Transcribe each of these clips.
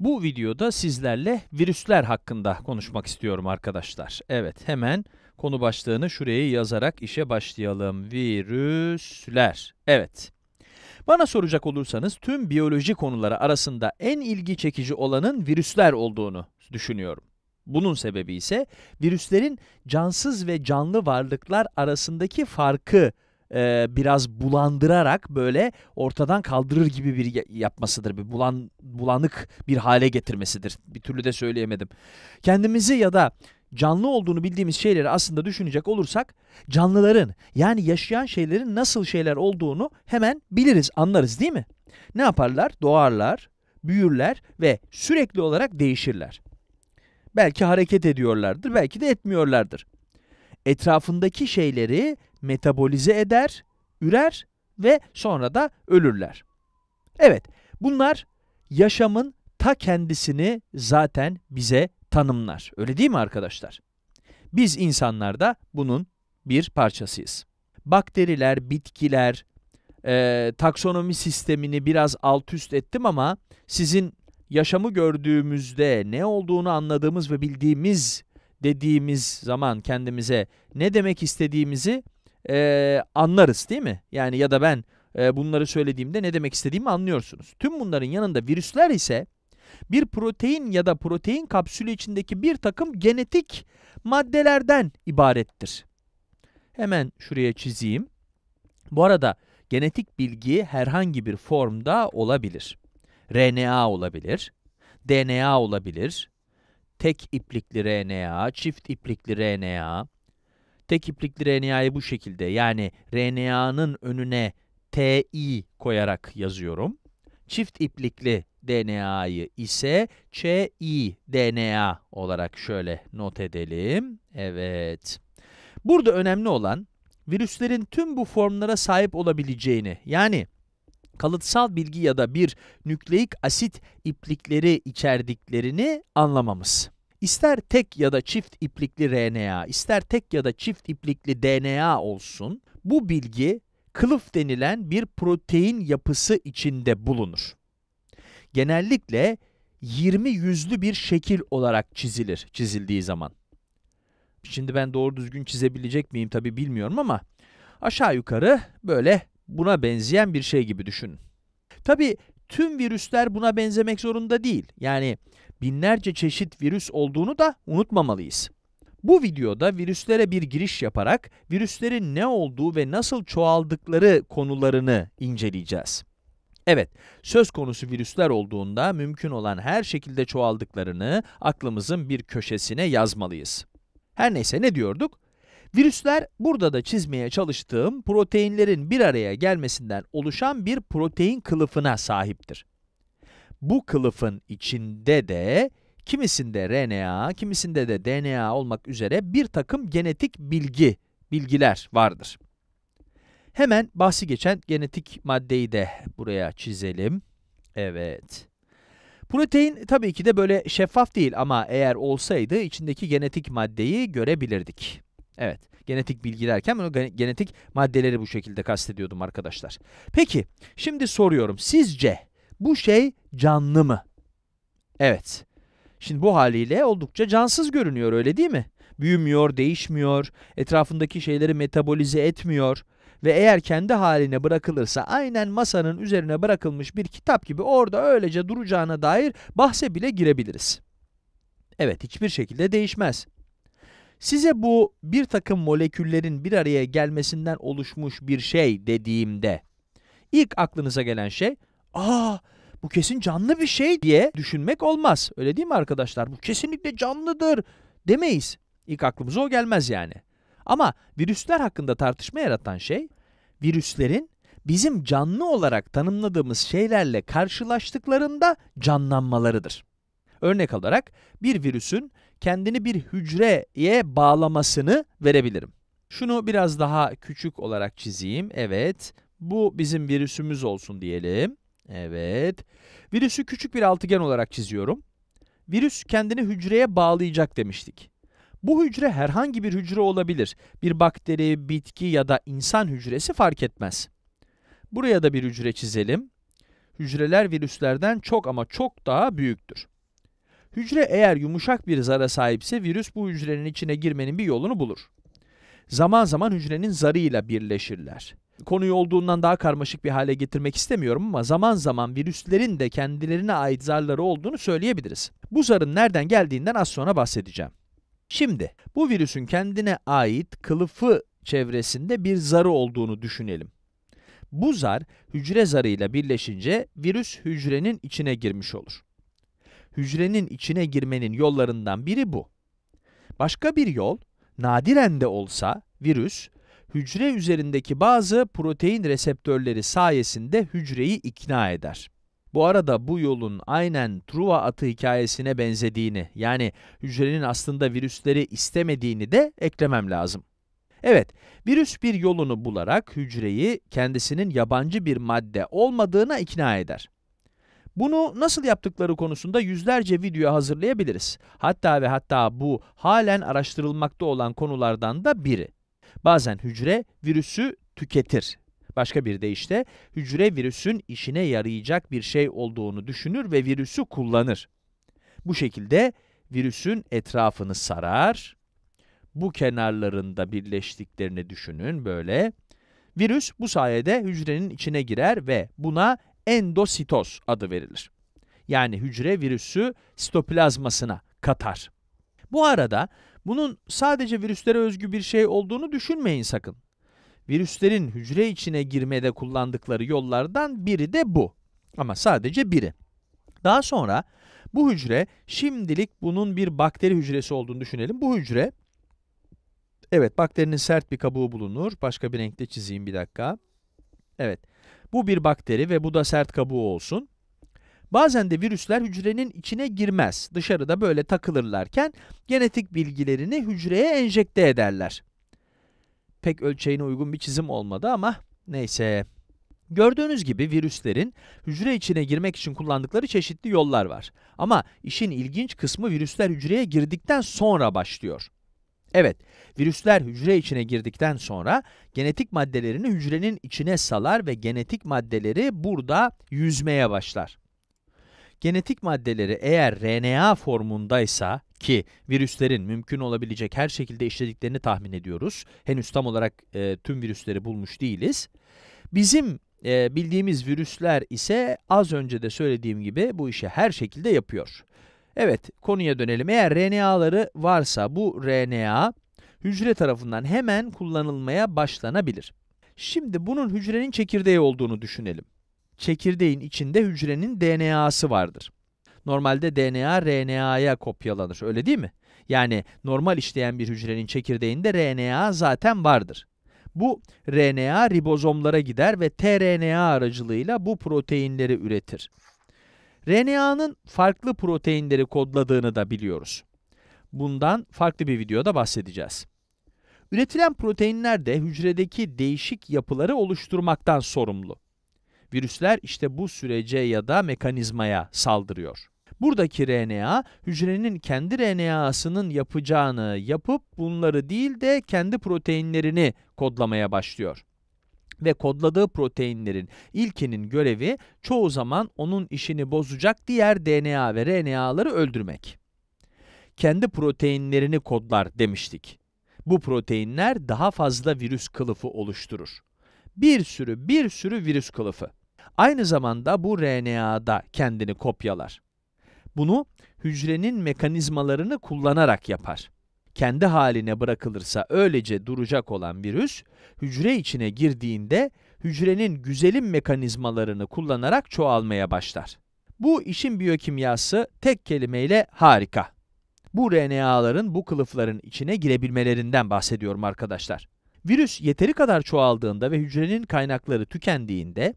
Bu videoda sizlerle virüsler hakkında konuşmak istiyorum arkadaşlar. Evet hemen konu başlığını şuraya yazarak işe başlayalım. Virüsler. Evet. Bana soracak olursanız tüm biyoloji konuları arasında en ilgi çekici olanın virüsler olduğunu düşünüyorum. Bunun sebebi ise virüslerin cansız ve canlı varlıklar arasındaki farkı e, biraz bulandırarak böyle ortadan kaldırır gibi bir yapmasıdır. Bir bulan, bulanık bir hale getirmesidir. Bir türlü de söyleyemedim. Kendimizi ya da canlı olduğunu bildiğimiz şeyleri aslında düşünecek olursak canlıların yani yaşayan şeylerin nasıl şeyler olduğunu hemen biliriz, anlarız değil mi? Ne yaparlar? Doğarlar, büyürler ve sürekli olarak değişirler. Belki hareket ediyorlardır, belki de etmiyorlardır etrafındaki şeyleri metabolize eder, ürer ve sonra da ölürler. Evet, bunlar yaşamın ta kendisini zaten bize tanımlar. Öyle değil mi arkadaşlar? Biz insanlar da bunun bir parçasıyız. Bakteriler, bitkiler, e, taksonomi sistemini biraz alt üst ettim ama sizin yaşamı gördüğümüzde ne olduğunu anladığımız ve bildiğimiz dediğimiz zaman kendimize ne demek istediğimizi e, anlarız değil mi? Yani ya da ben e, bunları söylediğimde ne demek istediğimi anlıyorsunuz. Tüm bunların yanında virüsler ise bir protein ya da protein kapsülü içindeki bir takım genetik maddelerden ibarettir. Hemen şuraya çizeyim. Bu arada genetik bilgi herhangi bir formda olabilir. RNA olabilir, DNA olabilir, tek iplikli RNA, çift iplikli RNA. Tek iplikli RNA'yı bu şekilde yani RNA'nın önüne TI koyarak yazıyorum. Çift iplikli DNA'yı ise ÇI DNA olarak şöyle not edelim. Evet. Burada önemli olan virüslerin tüm bu formlara sahip olabileceğini yani kalıtsal bilgi ya da bir nükleik asit iplikleri içerdiklerini anlamamız. İster tek ya da çift iplikli RNA, ister tek ya da çift iplikli DNA olsun, bu bilgi kılıf denilen bir protein yapısı içinde bulunur. Genellikle 20 yüzlü bir şekil olarak çizilir çizildiği zaman. Şimdi ben doğru düzgün çizebilecek miyim tabi bilmiyorum ama aşağı yukarı böyle buna benzeyen bir şey gibi düşünün. Tabi tüm virüsler buna benzemek zorunda değil. Yani binlerce çeşit virüs olduğunu da unutmamalıyız. Bu videoda virüslere bir giriş yaparak virüslerin ne olduğu ve nasıl çoğaldıkları konularını inceleyeceğiz. Evet, söz konusu virüsler olduğunda mümkün olan her şekilde çoğaldıklarını aklımızın bir köşesine yazmalıyız. Her neyse ne diyorduk? Virüsler, burada da çizmeye çalıştığım proteinlerin bir araya gelmesinden oluşan bir protein kılıfına sahiptir bu kılıfın içinde de kimisinde RNA, kimisinde de DNA olmak üzere bir takım genetik bilgi, bilgiler vardır. Hemen bahsi geçen genetik maddeyi de buraya çizelim. Evet. Protein tabii ki de böyle şeffaf değil ama eğer olsaydı içindeki genetik maddeyi görebilirdik. Evet, genetik bilgi derken bunu genetik maddeleri bu şekilde kastediyordum arkadaşlar. Peki, şimdi soruyorum sizce bu şey canlı mı? Evet. Şimdi bu haliyle oldukça cansız görünüyor öyle değil mi? Büyümüyor, değişmiyor, etrafındaki şeyleri metabolize etmiyor ve eğer kendi haline bırakılırsa aynen masanın üzerine bırakılmış bir kitap gibi orada öylece duracağına dair bahse bile girebiliriz. Evet hiçbir şekilde değişmez. Size bu bir takım moleküllerin bir araya gelmesinden oluşmuş bir şey dediğimde ilk aklınıza gelen şey aa bu kesin canlı bir şey diye düşünmek olmaz. Öyle değil mi arkadaşlar? Bu kesinlikle canlıdır demeyiz. İlk aklımıza o gelmez yani. Ama virüsler hakkında tartışma yaratan şey virüslerin bizim canlı olarak tanımladığımız şeylerle karşılaştıklarında canlanmalarıdır. Örnek olarak bir virüsün kendini bir hücreye bağlamasını verebilirim. Şunu biraz daha küçük olarak çizeyim. Evet, bu bizim virüsümüz olsun diyelim. Evet. Virüsü küçük bir altıgen olarak çiziyorum. Virüs kendini hücreye bağlayacak demiştik. Bu hücre herhangi bir hücre olabilir. Bir bakteri, bitki ya da insan hücresi fark etmez. Buraya da bir hücre çizelim. Hücreler virüslerden çok ama çok daha büyüktür. Hücre eğer yumuşak bir zara sahipse virüs bu hücrenin içine girmenin bir yolunu bulur. Zaman zaman hücrenin zarıyla birleşirler. Konuyu olduğundan daha karmaşık bir hale getirmek istemiyorum ama zaman zaman virüslerin de kendilerine ait zarları olduğunu söyleyebiliriz. Bu zarın nereden geldiğinden az sonra bahsedeceğim. Şimdi bu virüsün kendine ait kılıfı çevresinde bir zarı olduğunu düşünelim. Bu zar hücre zarıyla birleşince virüs hücrenin içine girmiş olur. Hücrenin içine girmenin yollarından biri bu. Başka bir yol, nadiren de olsa virüs hücre üzerindeki bazı protein reseptörleri sayesinde hücreyi ikna eder. Bu arada bu yolun aynen Truva atı hikayesine benzediğini, yani hücrenin aslında virüsleri istemediğini de eklemem lazım. Evet, virüs bir yolunu bularak hücreyi kendisinin yabancı bir madde olmadığına ikna eder. Bunu nasıl yaptıkları konusunda yüzlerce video hazırlayabiliriz. Hatta ve hatta bu halen araştırılmakta olan konulardan da biri. Bazen hücre virüsü tüketir. Başka bir deyişle hücre virüsün işine yarayacak bir şey olduğunu düşünür ve virüsü kullanır. Bu şekilde virüsün etrafını sarar. Bu kenarlarında birleştiklerini düşünün böyle. Virüs bu sayede hücrenin içine girer ve buna endositoz adı verilir. Yani hücre virüsü sitoplazmasına katar. Bu arada bunun sadece virüslere özgü bir şey olduğunu düşünmeyin sakın. Virüslerin hücre içine girmede kullandıkları yollardan biri de bu. Ama sadece biri. Daha sonra bu hücre şimdilik bunun bir bakteri hücresi olduğunu düşünelim. Bu hücre Evet, bakterinin sert bir kabuğu bulunur. Başka bir renkte çizeyim bir dakika. Evet. Bu bir bakteri ve bu da sert kabuğu olsun. Bazen de virüsler hücrenin içine girmez. Dışarıda böyle takılırlarken genetik bilgilerini hücreye enjekte ederler. Pek ölçeğine uygun bir çizim olmadı ama neyse. Gördüğünüz gibi virüslerin hücre içine girmek için kullandıkları çeşitli yollar var. Ama işin ilginç kısmı virüsler hücreye girdikten sonra başlıyor. Evet, virüsler hücre içine girdikten sonra genetik maddelerini hücrenin içine salar ve genetik maddeleri burada yüzmeye başlar. Genetik maddeleri eğer RNA formundaysa ki virüslerin mümkün olabilecek her şekilde işlediklerini tahmin ediyoruz. Henüz tam olarak e, tüm virüsleri bulmuş değiliz. Bizim e, bildiğimiz virüsler ise az önce de söylediğim gibi bu işi her şekilde yapıyor. Evet konuya dönelim. Eğer RNA'ları varsa bu RNA hücre tarafından hemen kullanılmaya başlanabilir. Şimdi bunun hücrenin çekirdeği olduğunu düşünelim çekirdeğin içinde hücrenin DNA'sı vardır. Normalde DNA RNA'ya kopyalanır, öyle değil mi? Yani normal işleyen bir hücrenin çekirdeğinde RNA zaten vardır. Bu RNA ribozomlara gider ve tRNA aracılığıyla bu proteinleri üretir. RNA'nın farklı proteinleri kodladığını da biliyoruz. Bundan farklı bir videoda bahsedeceğiz. Üretilen proteinler de hücredeki değişik yapıları oluşturmaktan sorumlu. Virüsler işte bu sürece ya da mekanizmaya saldırıyor. Buradaki RNA, hücrenin kendi RNA'sının yapacağını yapıp bunları değil de kendi proteinlerini kodlamaya başlıyor ve kodladığı proteinlerin ilkinin görevi çoğu zaman onun işini bozacak diğer DNA ve RNA'ları öldürmek. Kendi proteinlerini kodlar demiştik. Bu proteinler daha fazla virüs kılıfı oluşturur. Bir sürü bir sürü virüs kılıfı aynı zamanda bu RNA'da kendini kopyalar. Bunu hücrenin mekanizmalarını kullanarak yapar. Kendi haline bırakılırsa öylece duracak olan virüs, hücre içine girdiğinde hücrenin güzelim mekanizmalarını kullanarak çoğalmaya başlar. Bu işin biyokimyası tek kelimeyle harika. Bu RNA'ların bu kılıfların içine girebilmelerinden bahsediyorum arkadaşlar. Virüs yeteri kadar çoğaldığında ve hücrenin kaynakları tükendiğinde,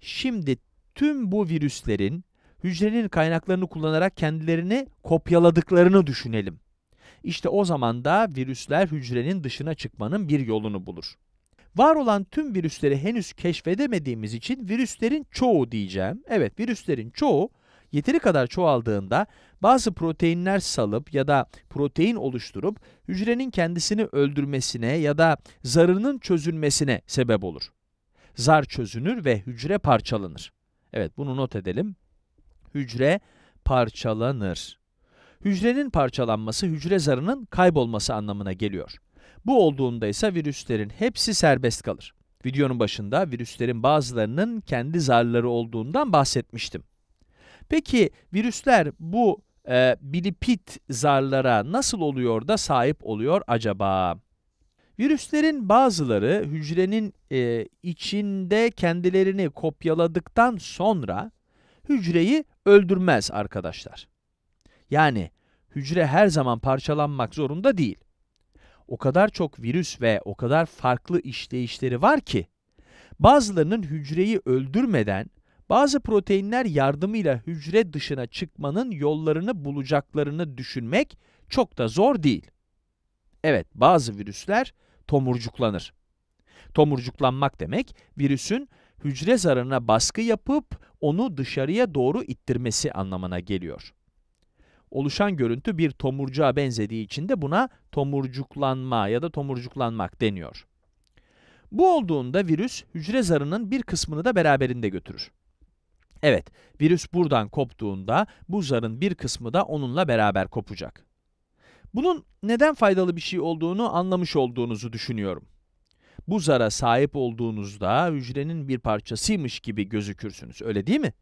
Şimdi tüm bu virüslerin hücrenin kaynaklarını kullanarak kendilerini kopyaladıklarını düşünelim. İşte o zaman da virüsler hücrenin dışına çıkmanın bir yolunu bulur. Var olan tüm virüsleri henüz keşfedemediğimiz için virüslerin çoğu diyeceğim. Evet, virüslerin çoğu yeteri kadar çoğaldığında bazı proteinler salıp ya da protein oluşturup hücrenin kendisini öldürmesine ya da zarının çözülmesine sebep olur zar çözünür ve hücre parçalanır. Evet bunu not edelim. Hücre parçalanır. Hücrenin parçalanması hücre zarının kaybolması anlamına geliyor. Bu olduğunda ise virüslerin hepsi serbest kalır. Videonun başında virüslerin bazılarının kendi zarları olduğundan bahsetmiştim. Peki virüsler bu e, bilipit zarlara nasıl oluyor da sahip oluyor acaba? Virüslerin bazıları hücrenin e, içinde kendilerini kopyaladıktan sonra hücreyi öldürmez arkadaşlar. Yani hücre her zaman parçalanmak zorunda değil. O kadar çok virüs ve o kadar farklı işleyişleri var ki, bazılarının hücreyi öldürmeden bazı proteinler yardımıyla hücre dışına çıkmanın yollarını bulacaklarını düşünmek çok da zor değil. Evet, bazı virüsler tomurcuklanır. Tomurcuklanmak demek virüsün hücre zarına baskı yapıp onu dışarıya doğru ittirmesi anlamına geliyor. Oluşan görüntü bir tomurcuğa benzediği için de buna tomurcuklanma ya da tomurcuklanmak deniyor. Bu olduğunda virüs hücre zarının bir kısmını da beraberinde götürür. Evet, virüs buradan koptuğunda bu zarın bir kısmı da onunla beraber kopacak. Bunun neden faydalı bir şey olduğunu anlamış olduğunuzu düşünüyorum. Bu zara sahip olduğunuzda hücrenin bir parçasıymış gibi gözükürsünüz, öyle değil mi?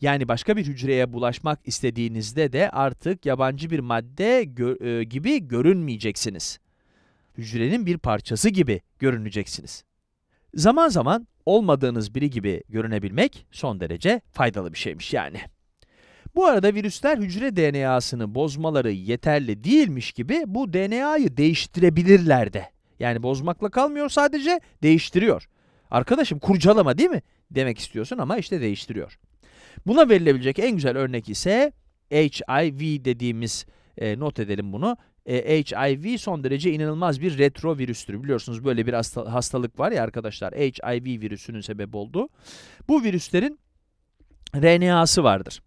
Yani başka bir hücreye bulaşmak istediğinizde de artık yabancı bir madde gö e, gibi görünmeyeceksiniz. Hücrenin bir parçası gibi görüneceksiniz. Zaman zaman olmadığınız biri gibi görünebilmek son derece faydalı bir şeymiş yani. Bu arada virüsler hücre DNA'sını bozmaları yeterli değilmiş gibi bu DNA'yı değiştirebilirler de. Yani bozmakla kalmıyor sadece değiştiriyor. Arkadaşım kurcalama değil mi? Demek istiyorsun ama işte değiştiriyor. Buna verilebilecek en güzel örnek ise HIV dediğimiz e, not edelim bunu. E, HIV son derece inanılmaz bir retrovirüstür. Biliyorsunuz böyle bir hasta, hastalık var ya arkadaşlar. HIV virüsünün sebep olduğu. Bu virüslerin RNA'sı vardır.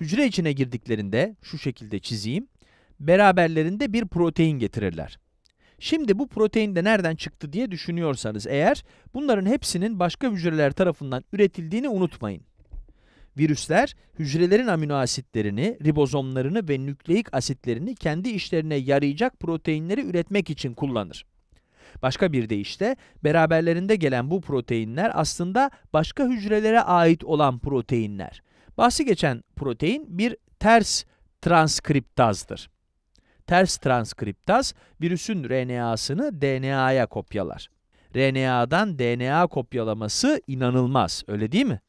Hücre içine girdiklerinde şu şekilde çizeyim. Beraberlerinde bir protein getirirler. Şimdi bu protein de nereden çıktı diye düşünüyorsanız eğer bunların hepsinin başka hücreler tarafından üretildiğini unutmayın. Virüsler hücrelerin amino asitlerini, ribozomlarını ve nükleik asitlerini kendi işlerine yarayacak proteinleri üretmek için kullanır. Başka bir deyişle beraberlerinde gelen bu proteinler aslında başka hücrelere ait olan proteinler. Bahsi geçen protein bir ters transkriptazdır. Ters transkriptaz virüsün RNA'sını DNA'ya kopyalar. RNA'dan DNA kopyalaması inanılmaz, öyle değil mi?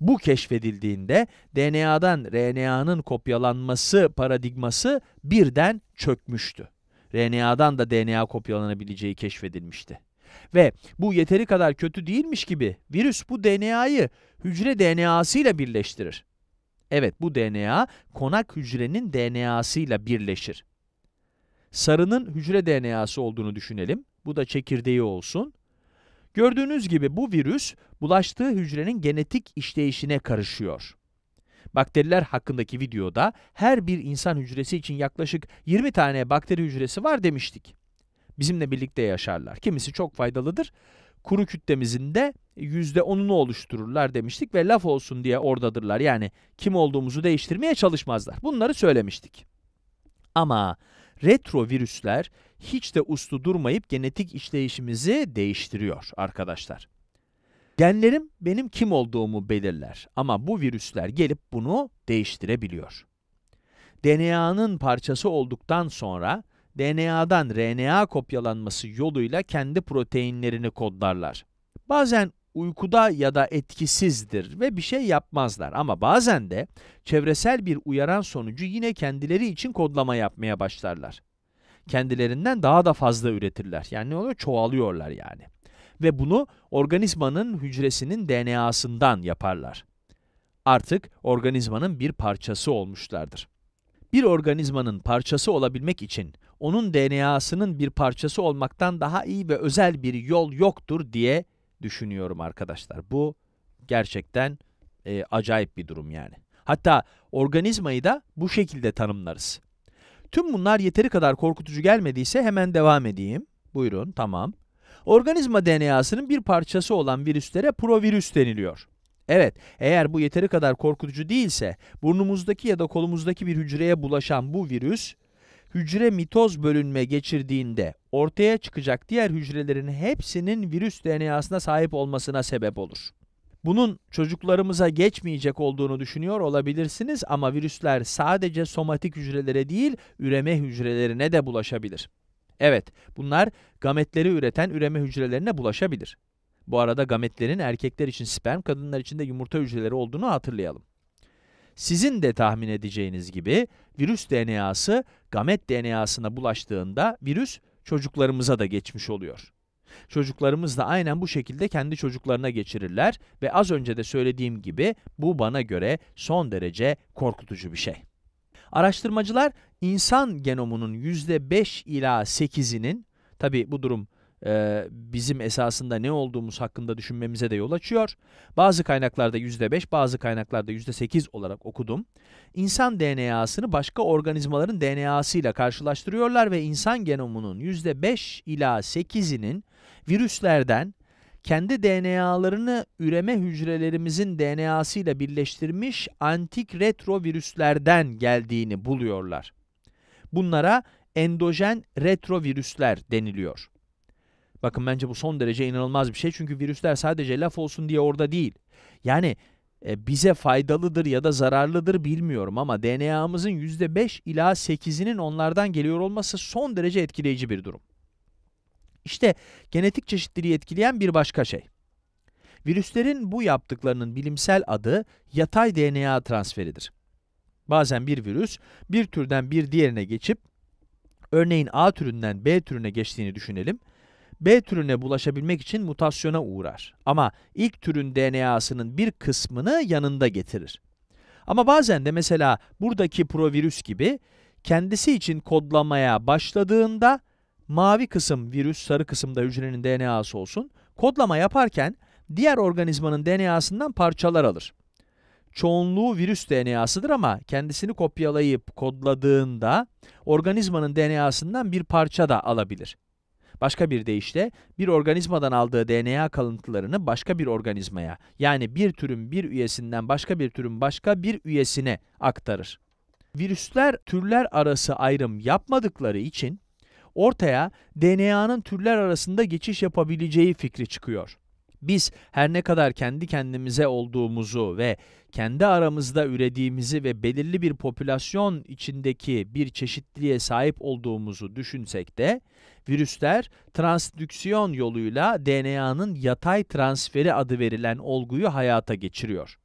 Bu keşfedildiğinde DNA'dan RNA'nın kopyalanması paradigması birden çökmüştü. RNA'dan da DNA kopyalanabileceği keşfedilmişti. Ve bu yeteri kadar kötü değilmiş gibi virüs bu DNA'yı hücre DNA'sı ile birleştirir. Evet bu DNA konak hücrenin DNA'sı ile birleşir. Sarının hücre DNA'sı olduğunu düşünelim. Bu da çekirdeği olsun. Gördüğünüz gibi bu virüs bulaştığı hücrenin genetik işleyişine karışıyor. Bakteriler hakkındaki videoda her bir insan hücresi için yaklaşık 20 tane bakteri hücresi var demiştik bizimle birlikte yaşarlar. Kimisi çok faydalıdır. Kuru kütlemizin de %10'unu oluştururlar demiştik ve laf olsun diye oradadırlar. Yani kim olduğumuzu değiştirmeye çalışmazlar. Bunları söylemiştik. Ama retrovirüsler hiç de uslu durmayıp genetik işleyişimizi değiştiriyor arkadaşlar. Genlerim benim kim olduğumu belirler ama bu virüsler gelip bunu değiştirebiliyor. DNA'nın parçası olduktan sonra DNA'dan RNA kopyalanması yoluyla kendi proteinlerini kodlarlar. Bazen uykuda ya da etkisizdir ve bir şey yapmazlar ama bazen de çevresel bir uyaran sonucu yine kendileri için kodlama yapmaya başlarlar. Kendilerinden daha da fazla üretirler. Yani ne oluyor? Çoğalıyorlar yani. Ve bunu organizmanın hücresinin DNA'sından yaparlar. Artık organizmanın bir parçası olmuşlardır. Bir organizmanın parçası olabilmek için onun DNA'sının bir parçası olmaktan daha iyi ve özel bir yol yoktur diye düşünüyorum arkadaşlar. Bu gerçekten e, acayip bir durum yani. Hatta organizmayı da bu şekilde tanımlarız. Tüm bunlar yeteri kadar korkutucu gelmediyse hemen devam edeyim. Buyurun, tamam. Organizma DNA'sının bir parçası olan virüslere provirüs deniliyor. Evet, eğer bu yeteri kadar korkutucu değilse, burnumuzdaki ya da kolumuzdaki bir hücreye bulaşan bu virüs, hücre mitoz bölünme geçirdiğinde ortaya çıkacak diğer hücrelerin hepsinin virüs DNA'sına sahip olmasına sebep olur. Bunun çocuklarımıza geçmeyecek olduğunu düşünüyor olabilirsiniz ama virüsler sadece somatik hücrelere değil üreme hücrelerine de bulaşabilir. Evet, bunlar gametleri üreten üreme hücrelerine bulaşabilir. Bu arada gametlerin erkekler için sperm, kadınlar için de yumurta hücreleri olduğunu hatırlayalım. Sizin de tahmin edeceğiniz gibi virüs DNA'sı gamet DNA'sına bulaştığında virüs çocuklarımıza da geçmiş oluyor. Çocuklarımız da aynen bu şekilde kendi çocuklarına geçirirler ve az önce de söylediğim gibi bu bana göre son derece korkutucu bir şey. Araştırmacılar insan genomunun %5 ila 8'inin, tabi bu durum e, bizim esasında ne olduğumuz hakkında düşünmemize de yol açıyor. Bazı kaynaklarda %5, bazı kaynaklarda %8 olarak okudum. İnsan DNA'sını başka organizmaların DNA'sıyla karşılaştırıyorlar ve insan genomunun %5 ila 8'inin virüslerden kendi DNA'larını üreme hücrelerimizin DNA'sıyla birleştirmiş antik retrovirüslerden geldiğini buluyorlar. Bunlara endojen retrovirüsler deniliyor. Bakın bence bu son derece inanılmaz bir şey. Çünkü virüsler sadece laf olsun diye orada değil. Yani e, bize faydalıdır ya da zararlıdır bilmiyorum ama DNA'mızın %5 ila 8'inin onlardan geliyor olması son derece etkileyici bir durum. İşte genetik çeşitliliği etkileyen bir başka şey. Virüslerin bu yaptıklarının bilimsel adı yatay DNA transferidir. Bazen bir virüs bir türden bir diğerine geçip örneğin A türünden B türüne geçtiğini düşünelim B türüne bulaşabilmek için mutasyona uğrar. Ama ilk türün DNA'sının bir kısmını yanında getirir. Ama bazen de mesela buradaki provirüs gibi kendisi için kodlamaya başladığında mavi kısım virüs, sarı kısımda hücrenin DNA'sı olsun, kodlama yaparken diğer organizmanın DNA'sından parçalar alır. Çoğunluğu virüs DNA'sıdır ama kendisini kopyalayıp kodladığında organizmanın DNA'sından bir parça da alabilir. Başka bir deyişle bir organizmadan aldığı DNA kalıntılarını başka bir organizmaya yani bir türün bir üyesinden başka bir türün başka bir üyesine aktarır. Virüsler türler arası ayrım yapmadıkları için ortaya DNA'nın türler arasında geçiş yapabileceği fikri çıkıyor. Biz her ne kadar kendi kendimize olduğumuzu ve kendi aramızda ürediğimizi ve belirli bir popülasyon içindeki bir çeşitliliğe sahip olduğumuzu düşünsek de virüsler transdüksiyon yoluyla DNA'nın yatay transferi adı verilen olguyu hayata geçiriyor.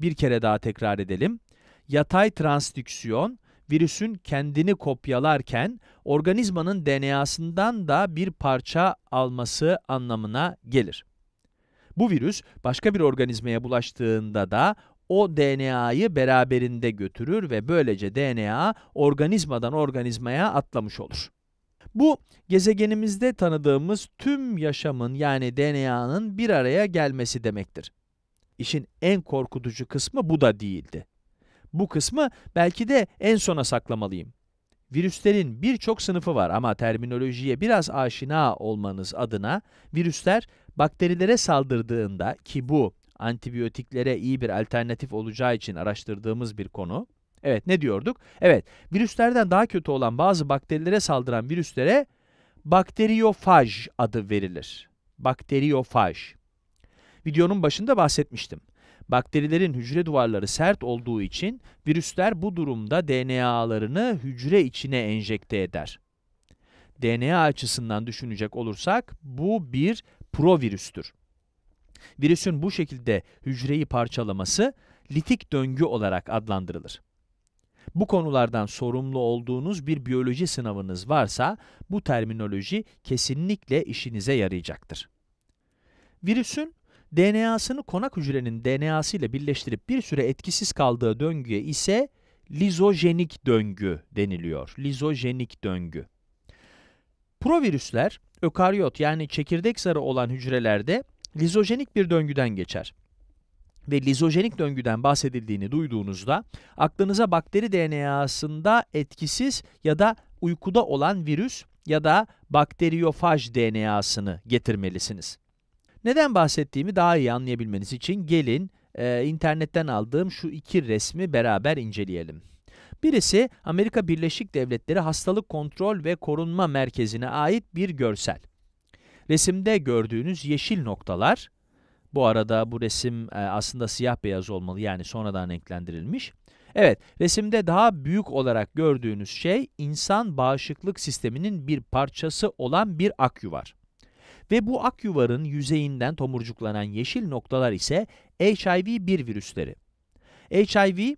Bir kere daha tekrar edelim. Yatay transdüksiyon virüsün kendini kopyalarken organizmanın DNA'sından da bir parça alması anlamına gelir. Bu virüs başka bir organizmaya bulaştığında da o DNA'yı beraberinde götürür ve böylece DNA organizmadan organizmaya atlamış olur. Bu gezegenimizde tanıdığımız tüm yaşamın yani DNA'nın bir araya gelmesi demektir. İşin en korkutucu kısmı bu da değildi. Bu kısmı belki de en sona saklamalıyım. Virüslerin birçok sınıfı var ama terminolojiye biraz aşina olmanız adına virüsler Bakterilere saldırdığında ki bu antibiyotiklere iyi bir alternatif olacağı için araştırdığımız bir konu. Evet ne diyorduk? Evet virüslerden daha kötü olan bazı bakterilere saldıran virüslere bakteriyofaj adı verilir. Bakteriyofaj. Videonun başında bahsetmiştim. Bakterilerin hücre duvarları sert olduğu için virüsler bu durumda DNA'larını hücre içine enjekte eder. DNA açısından düşünecek olursak bu bir provirüstür. Virüsün bu şekilde hücreyi parçalaması litik döngü olarak adlandırılır. Bu konulardan sorumlu olduğunuz bir biyoloji sınavınız varsa bu terminoloji kesinlikle işinize yarayacaktır. Virüsün DNA'sını konak hücrenin DNA'sı ile birleştirip bir süre etkisiz kaldığı döngüye ise lizojenik döngü deniliyor. Lizojenik döngü. Provirüsler ökaryot yani çekirdek zarı olan hücrelerde lizojenik bir döngüden geçer ve lizojenik döngüden bahsedildiğini duyduğunuzda aklınıza bakteri DNA'sında etkisiz ya da uykuda olan virüs ya da bakteriyofaj DNA'sını getirmelisiniz. Neden bahsettiğimi daha iyi anlayabilmeniz için gelin e, internetten aldığım şu iki resmi beraber inceleyelim. Birisi Amerika Birleşik Devletleri Hastalık Kontrol ve Korunma Merkezi'ne ait bir görsel. Resimde gördüğünüz yeşil noktalar, bu arada bu resim e, aslında siyah beyaz olmalı yani sonradan renklendirilmiş. Evet, resimde daha büyük olarak gördüğünüz şey insan bağışıklık sisteminin bir parçası olan bir akyuvar. Ve bu akyuvarın yüzeyinden tomurcuklanan yeşil noktalar ise HIV-1 virüsleri. HIV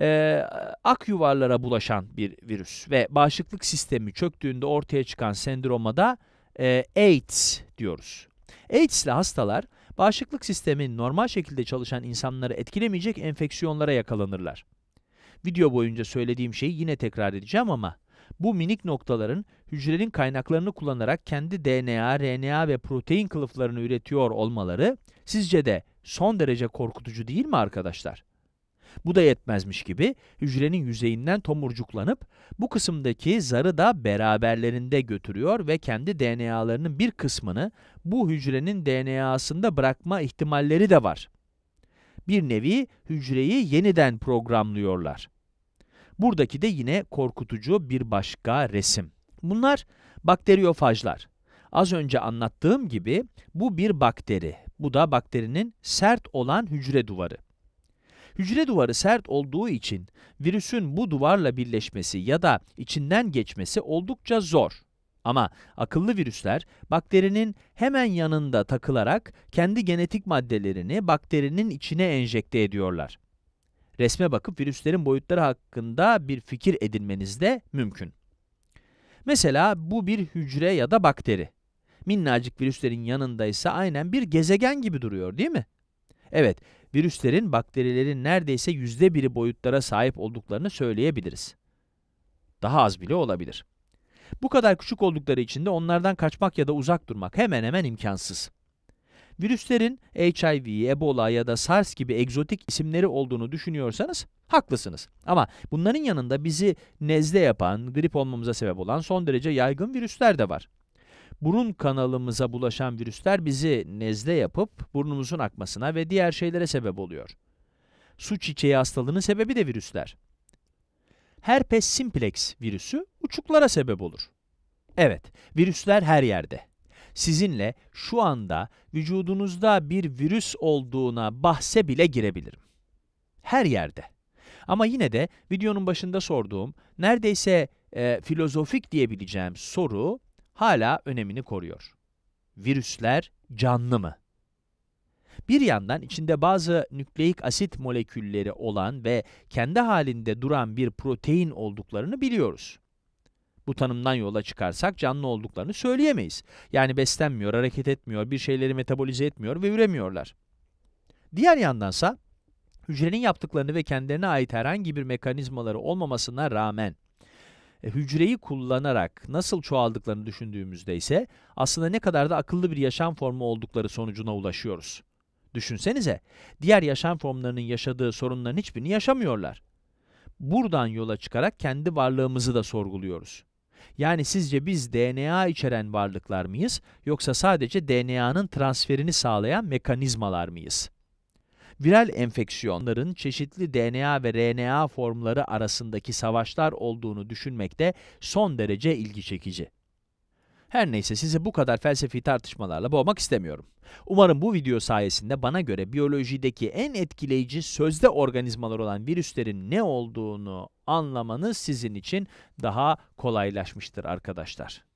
e, ak yuvarlara bulaşan bir virüs ve bağışıklık sistemi çöktüğünde ortaya çıkan sendroma da e, AIDS diyoruz. AIDS'li hastalar bağışıklık sistemin normal şekilde çalışan insanları etkilemeyecek enfeksiyonlara yakalanırlar. Video boyunca söylediğim şeyi yine tekrar edeceğim ama bu minik noktaların hücrenin kaynaklarını kullanarak kendi DNA, RNA ve protein kılıflarını üretiyor olmaları sizce de son derece korkutucu değil mi arkadaşlar? Bu da yetmezmiş gibi hücrenin yüzeyinden tomurcuklanıp bu kısımdaki zarı da beraberlerinde götürüyor ve kendi DNA'larının bir kısmını bu hücrenin DNA'sında bırakma ihtimalleri de var. Bir nevi hücreyi yeniden programlıyorlar. Buradaki de yine korkutucu bir başka resim. Bunlar bakteriyofajlar. Az önce anlattığım gibi bu bir bakteri. Bu da bakterinin sert olan hücre duvarı. Hücre duvarı sert olduğu için virüsün bu duvarla birleşmesi ya da içinden geçmesi oldukça zor. Ama akıllı virüsler bakterinin hemen yanında takılarak kendi genetik maddelerini bakterinin içine enjekte ediyorlar. Resme bakıp virüslerin boyutları hakkında bir fikir edinmeniz de mümkün. Mesela bu bir hücre ya da bakteri. Minnacık virüslerin yanında ise aynen bir gezegen gibi duruyor değil mi? Evet, virüslerin bakterilerin neredeyse yüzde biri boyutlara sahip olduklarını söyleyebiliriz. Daha az bile olabilir. Bu kadar küçük oldukları için de onlardan kaçmak ya da uzak durmak hemen hemen imkansız. Virüslerin HIV, Ebola ya da SARS gibi egzotik isimleri olduğunu düşünüyorsanız haklısınız. Ama bunların yanında bizi nezle yapan, grip olmamıza sebep olan son derece yaygın virüsler de var burun kanalımıza bulaşan virüsler bizi nezle yapıp burnumuzun akmasına ve diğer şeylere sebep oluyor. Su çiçeği hastalığının sebebi de virüsler. Herpes simplex virüsü uçuklara sebep olur. Evet, virüsler her yerde. Sizinle şu anda vücudunuzda bir virüs olduğuna bahse bile girebilirim. Her yerde. Ama yine de videonun başında sorduğum, neredeyse e, filozofik diyebileceğim soru hala önemini koruyor. Virüsler canlı mı? Bir yandan içinde bazı nükleik asit molekülleri olan ve kendi halinde duran bir protein olduklarını biliyoruz. Bu tanımdan yola çıkarsak canlı olduklarını söyleyemeyiz. Yani beslenmiyor, hareket etmiyor, bir şeyleri metabolize etmiyor ve üremiyorlar. Diğer yandansa hücrenin yaptıklarını ve kendilerine ait herhangi bir mekanizmaları olmamasına rağmen e, hücreyi kullanarak nasıl çoğaldıklarını düşündüğümüzde ise aslında ne kadar da akıllı bir yaşam formu oldukları sonucuna ulaşıyoruz. Düşünsenize, diğer yaşam formlarının yaşadığı sorunların hiçbirini yaşamıyorlar. Buradan yola çıkarak kendi varlığımızı da sorguluyoruz. Yani sizce biz DNA içeren varlıklar mıyız yoksa sadece DNA'nın transferini sağlayan mekanizmalar mıyız? viral enfeksiyonların çeşitli DNA ve RNA formları arasındaki savaşlar olduğunu düşünmek de son derece ilgi çekici. Her neyse sizi bu kadar felsefi tartışmalarla boğmak istemiyorum. Umarım bu video sayesinde bana göre biyolojideki en etkileyici sözde organizmalar olan virüslerin ne olduğunu anlamanız sizin için daha kolaylaşmıştır arkadaşlar.